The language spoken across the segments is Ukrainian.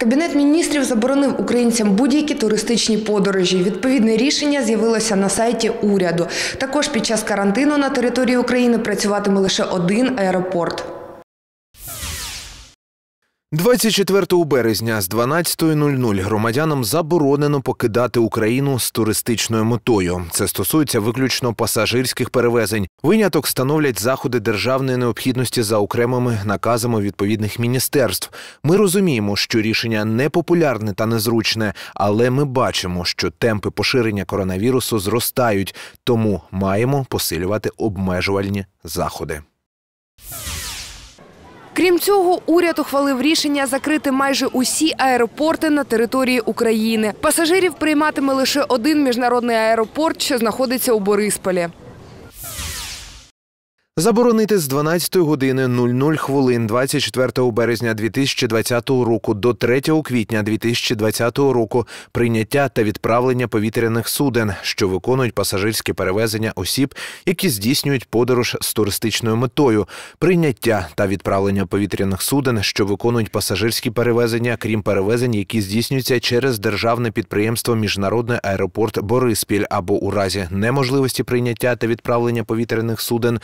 Кабінет міністрів заборонив українцям будь-які туристичні подорожі. Відповідне рішення з'явилося на сайті уряду. Також під час карантину на території України працюватиме лише один аеропорт. 24 березня з 12.00 громадянам заборонено покидати Україну з туристичною метою. Це стосується виключно пасажирських перевезень. Виняток становлять заходи державної необхідності за окремими наказами відповідних міністерств. Ми розуміємо, що рішення непопулярне та незручне, але ми бачимо, що темпи поширення коронавірусу зростають, тому маємо посилювати обмежувальні заходи. Крім цього, уряд ухвалив рішення закрити майже усі аеропорти на території України. Пасажирів прийматиме лише один міжнародний аеропорт, що знаходиться у Борисполі. Заборонити з 12 години 00 хвилин 24 березня 2020 року до 3 квітня 2020 року прийняття та відправлення повітряних суден, що виконують пасажирські перевезення осіб, які здійснюють подорож з туристичною метою, прийняття та відправлення повітряних суден, що виконують пасажирські перевезення, крім перевезень, які здійснюються через державне підприємство Міжнародний аеропорт Бориспіль або у разі неможливості прийняття та відправлення повітряних суден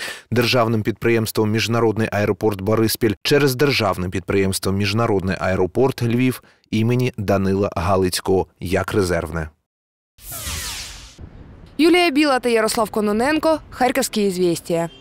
державним підприємством Міжнародний аеропорт Бориспіль через державне підприємство Міжнародний аеропорт Львів імені Данила Галицького як резервне. Юлія Біла та Ярослав Кононенко Харківські ізвістія.